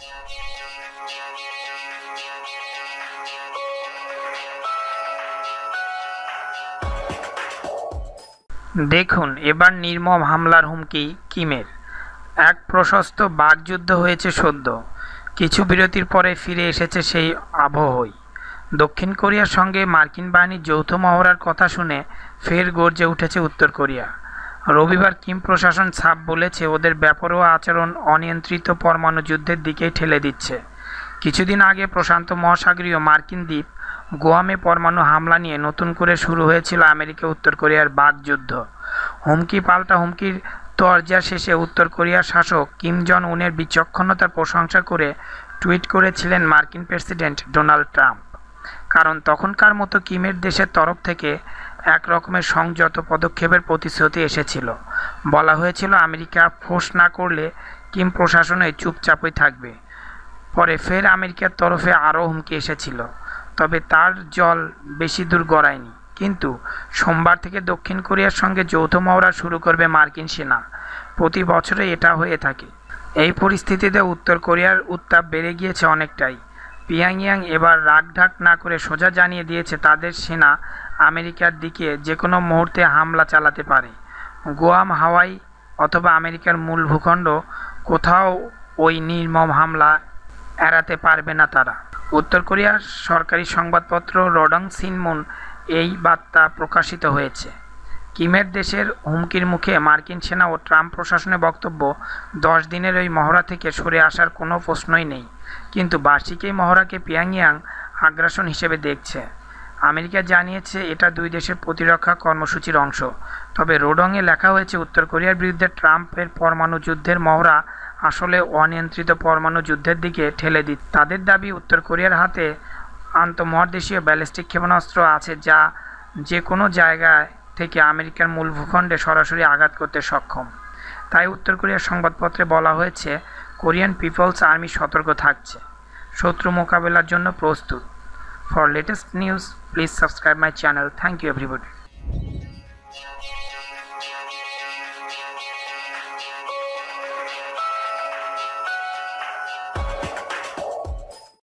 দেখুন এবার নির্মম হামলার হুমকি কিমের এক প্রশস্ত বাগযুদ্ধ হয়েছে সদ্য কিছু বিরতির পরে ফিরে এসেছে সেই আবহই দক্ষিণ কোরিয়ার সঙ্গে মার্কিন বাহিনীর যৌথ মহড়ার কথা শুনে ফের গর্জে উঠেছে উত্তর কোরিয়া রবিবার কিম প্রশাসন সাপ বলেছে ওদের ব্যাপারেও আচরণ অনিয়ন্ত্রিত পরমাণু যুদ্ধের দিকেই ঠেলে দিচ্ছে কিছুদিন আগে প্রশান্ত মহাসাগরীয় মার্কিন দ্বীপ গোয়ামে পরমাণু হামলা নিয়ে নতুন করে শুরু হয়েছিল আমেরিকা উত্তর কোরিয়ার বাঘ যুদ্ধ হুমকি পাল্টা হুমকির তরজা শেষে উত্তর কোরিয়ার শাসক কিম জন উনের বিচক্ষণতার প্রশংসা করে টুইট করেছিলেন মার্কিন প্রেসিডেন্ট ডোনাল্ড ট্রাম্প কারণ তখনকার মতো কিমের দেশের তরফ থেকে এক রকমের সংযত পদক্ষেপের প্রতিশ্রুতি এসেছিল বলা হয়েছিল আমেরিকা ফোর্স না করলে কিম প্রশাসনে চুপচাপই থাকবে পরে ফের আমেরিকার তরফে আরও হুমকি এসেছিল তবে তার জল বেশি দূর গড়ায়নি কিন্তু সোমবার থেকে দক্ষিণ কোরিয়ার সঙ্গে যৌথ মহড়া শুরু করবে মার্কিন সেনা প্রতি বছরে এটা হয়ে থাকে এই পরিস্থিতিতে উত্তর কোরিয়ার উত্তাপ বেড়ে গিয়েছে অনেকটাই পিয়াংয়াং এবার রাগঢাক না করে সোজা জানিয়ে দিয়েছে তাদের সেনা আমেরিকার দিকে যে কোনো মুহূর্তে হামলা চালাতে পারে গোয়াম হাওয়াই অথবা আমেরিকার মূল ভূখণ্ড কোথাও ওই নির্মম হামলা এড়াতে পারবে না তারা উত্তর কোরিয়ার সরকারি সংবাদপত্র রডং সিনমুন এই বার্তা প্রকাশিত হয়েছে কিমের দেশের হুমকির মুখে মার্কিন সেনা ও ট্রাম্প প্রশাসনের বক্তব্য দশ দিনের ওই মহড়া থেকে সরে আসার কোনো প্রশ্নই নেই কিন্তু বার্ষিক এই মহড়াকে পিয়াংয়াং আগ্রাসন হিসেবে দেখছে আমেরিকা জানিয়েছে এটা দুই দেশের প্রতিরক্ষা কর্মসূচির অংশ তবে রোডংয়ে লেখা হয়েছে উত্তর কোরিয়ার বিরুদ্ধে ট্রাম্পের পরমাণু যুদ্ধের মহড়া আসলে অনিয়ন্ত্রিত পরমাণু যুদ্ধের দিকে ঠেলে দিত তাদের দাবি উত্তর কোরিয়ার হাতে আন্তঃমহাদেশীয় ব্যালিস্টিক ক্ষেপণাস্ত্র আছে যা যে কোনো জায়গায় থেকে আমেরিকার মূল ভূখণ্ডে সরাসরি আঘাত করতে সক্ষম তাই উত্তর কোরিয়ার সংবাদপত্রে বলা হয়েছে কোরিয়ান পিপলস আর্মি সতর্ক থাকছে শত্রু মোকাবেলার জন্য প্রস্তুত for latest news please subscribe my channel thank you everybody